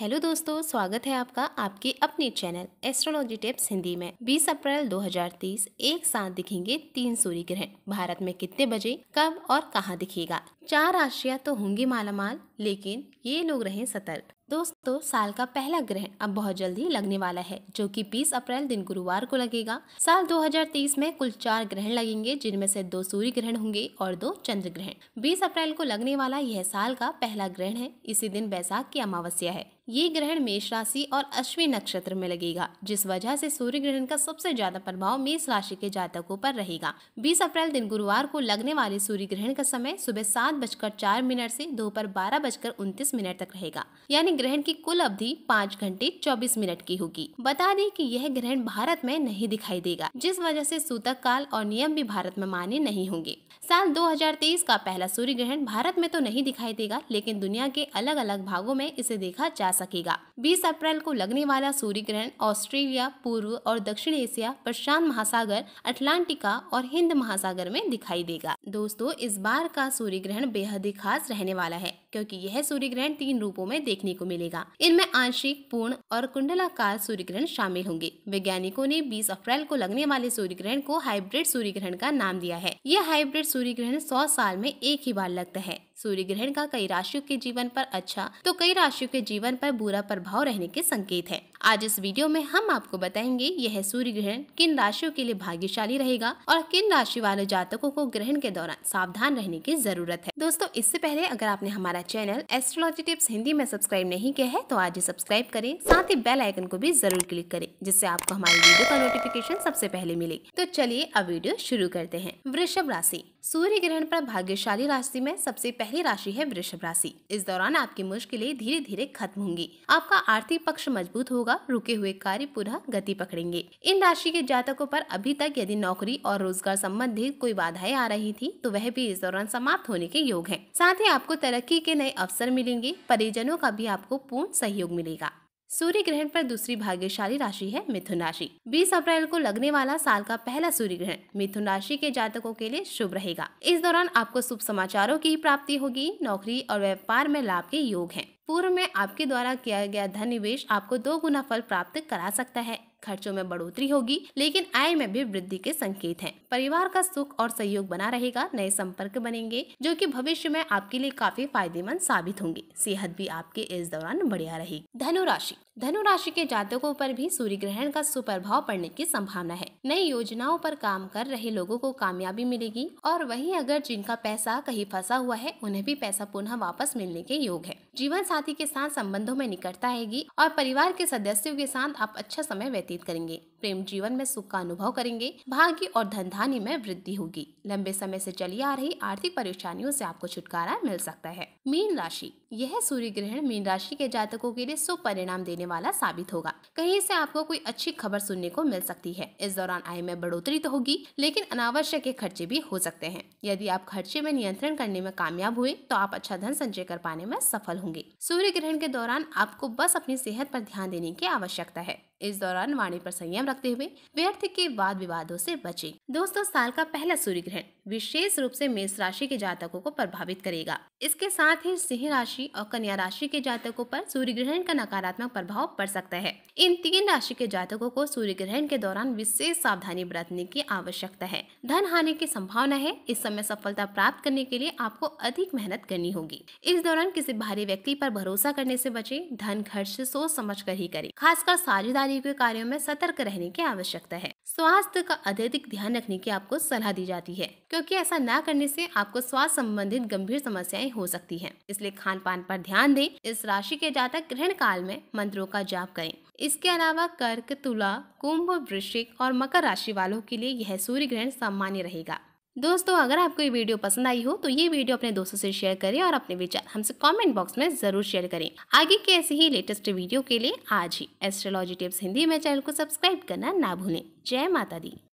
Hello दोस्तों स्वागत है आपका आपके अपने चैनल एस्ट्रोलॉजी टिप्स हिंदी में 20 अप्रैल 2030 एक साथ दिखेंगे तीन सूर्य ग्रहण भारत में कितने बजे कब और कहाँ दिखेगा चार राशियां तो होंगी मालामाल लेकिन ये लोग रहे सतर्क दोस्तों साल का पहला ग्रहण अब बहुत जल्द ही लगने वाला है जो कि 20 अप्रैल दिन गुरुवार को लगेगा साल 2030 में कुल चार ग्रहण लगेंगे जिनमें से दो सूर्य ग्रहण होंगे और दो चंद्र ग्रहण 20 अप्रैल को लगने वाला यह साल का पहला ग्रहण है इसी दिन बैसाख की अमावस्या है ये ग्रहण मेष राशि और अश्विन नक्षत्र में लगेगा जिस वजह से सूर्य ग्रहण का सबसे ज्यादा प्रभाव मेष राशि के जातकों पर रहेगा 20 अप्रैल दिन गुरुवार को लगने वाले सूर्य ग्रहण का समय सुबह सात बजकर चार मिनट से दोपहर बारह बजकर उनतीस मिनट तक रहेगा यानी ग्रहण की कुल अवधि पाँच घंटे चौबीस मिनट की होगी बता दें की यह ग्रहण भारत में नहीं दिखाई देगा जिस वजह से सूतक काल और नियम भी भारत में मान्य नहीं होंगे साल 2023 का पहला सूर्य ग्रहण भारत में तो नहीं दिखाई देगा लेकिन दुनिया के अलग अलग भागों में इसे देखा जा सकेगा 20 अप्रैल को लगने वाला सूर्य ग्रहण ऑस्ट्रेलिया पूर्व और दक्षिण एशिया प्रशांत महासागर अटलांटिका और हिंद महासागर में दिखाई देगा दोस्तों इस बार का सूर्य ग्रहण बेहद ही खास रहने वाला है क्योंकि यह सूर्य ग्रहण तीन रूपों में देखने को मिलेगा इनमें आंशिक पूर्ण और कुंडलाकार सूर्य ग्रहण शामिल होंगे वैज्ञानिकों ने 20 अप्रैल को लगने वाले सूर्य ग्रहण को हाइब्रिड सूर्य ग्रहण का नाम दिया है यह हाइब्रिड सूर्य ग्रहण 100 साल में एक ही बार लगता है सूर्य ग्रहण का कई राशियों के जीवन पर अच्छा तो कई राशियों के जीवन पर बुरा प्रभाव रहने के संकेत है आज इस वीडियो में हम आपको बताएंगे यह सूर्य ग्रहण किन राशियों के लिए भाग्यशाली रहेगा और किन राशि वाले जातकों को ग्रहण के दौरान सावधान रहने की जरूरत है दोस्तों इससे पहले अगर आपने हमारा चैनल एस्ट्रोलॉजी टिप्स हिंदी में सब्सक्राइब नहीं किया है तो आज ही सब्सक्राइब करें साथ ही बेल आइकन को भी जरूर क्लिक करें जिससे आपको हमारी वीडियो का नोटिफिकेशन सबसे पहले मिले तो चलिए अब वीडियो शुरू करते हैं वृषभ राशि सूर्य ग्रहण पर भाग्यशाली राशि में सबसे पहले ही राशि है वृषभ राशि इस दौरान आपकी मुश्किलें धीरे धीरे खत्म होंगी आपका आर्थिक पक्ष मजबूत होगा रुके हुए कार्य पुनः गति पकड़ेंगे इन राशि के जातकों पर अभी तक यदि नौकरी और रोजगार संबंधी कोई बाधाएं आ रही थी तो वह भी इस दौरान समाप्त होने के योग है साथ ही आपको तरक्की के नए अवसर मिलेंगे परिजनों का भी आपको पूर्ण सहयोग मिलेगा सूर्य ग्रहण पर दूसरी भाग्यशाली राशि है मिथुन राशि 20 अप्रैल को लगने वाला साल का पहला सूर्य ग्रहण मिथुन राशि के जातकों के लिए शुभ रहेगा इस दौरान आपको शुभ समाचारों की प्राप्ति होगी नौकरी और व्यापार में लाभ के योग हैं। पूर्व में आपके द्वारा किया गया धन निवेश आपको दो गुना फल प्राप्त करा सकता है खर्चों में बढ़ोतरी होगी लेकिन आय में भी वृद्धि के संकेत हैं परिवार का सुख और सहयोग बना रहेगा नए संपर्क बनेंगे जो कि भविष्य में आपके लिए काफी फायदेमंद साबित होंगे सेहत भी आपके इस दौरान बढ़िया रहेगी धनुराशि धनुराशि धनु राशि के जातकों पर भी सूर्य ग्रहण का सुप्रभाव पड़ने की संभावना है नई योजनाओं पर काम कर रहे लोगों को कामयाबी मिलेगी और वहीं अगर जिनका पैसा कहीं फंसा हुआ है उन्हें भी पैसा पुनः वापस मिलने के योग है जीवन साथी के साथ संबंधों में निकटता आएगी और परिवार के सदस्यों के साथ आप अच्छा समय व्यतीत व्यतीत करेंगे प्रेम जीवन में सुख का अनुभव करेंगे भाग्य और धन धानी में वृद्धि होगी लंबे समय से चली आ रही आर्थिक परेशानियों से आपको छुटकारा मिल सकता है मीन राशि यह सूर्य ग्रहण मीन राशि के जातकों के लिए शुभ परिणाम देने वाला साबित होगा कहीं से आपको कोई अच्छी खबर सुनने को मिल सकती है इस दौरान आय में बढ़ोतरी तो होगी लेकिन अनावश्यक के खर्चे भी हो सकते हैं यदि आप खर्चे में नियंत्रण करने में कामयाब हुए तो आप अच्छा धन संचय कर पाने में सफल होंगे सूर्य ग्रहण के दौरान आपको बस अपनी सेहत पर ध्यान देने की आवश्यकता है इस दौरान वाणी पर संयम रखते हुए व्यर्थ के वाद विवादों से बचें दोस्तों साल का पहला सूर्य ग्रहण विशेष रूप से मेष राशि के जातकों को प्रभावित करेगा इसके साथ ही सिंह राशि और कन्या राशि के जातकों पर सूर्य ग्रहण का नकारात्मक प्रभाव पड़ सकता है इन तीन राशि के जातकों को सूर्य ग्रहण के दौरान विशेष सावधानी बरतने की आवश्यकता है धन हानि की संभावना है इस समय सफलता प्राप्त करने के लिए आपको अधिक मेहनत करनी होगी इस दौरान किसी बाहरी व्यक्ति पर भरोसा करने से बचे धन खर्च सोच समझ कर ही करे खासकर साझेदारी इत्यादि के कार्यों में सतर्क रहने की आवश्यकता है स्वास्थ्य का अत्यधिक ध्यान रखने की आपको सलाह दी जाती है क्योंकि ऐसा न करने से आपको स्वास्थ्य संबंधित गंभीर समस्याएं हो सकती हैं। इसलिए खान पान पर ध्यान दें इस राशि के जातक ग्रहण काल में मंत्रों का जाप करें इसके अलावा कर्क तुला कुंभ वृश्चिक और मकर राशि वालों के लिए यह सूर्य ग्रहण सामान्य रहेगा दोस्तों अगर आपको ये वीडियो पसंद आई हो तो ये वीडियो अपने दोस्तों से शेयर करें और अपने विचार हमसे कमेंट बॉक्स में ज़रूर शेयर करें आगे के ऐसे ही लेटेस्ट वीडियो के लिए आज ही एस्ट्रोलॉजी टिप्स हिंदी में चैनल को सब्सक्राइब करना ना भूलें जय माता दी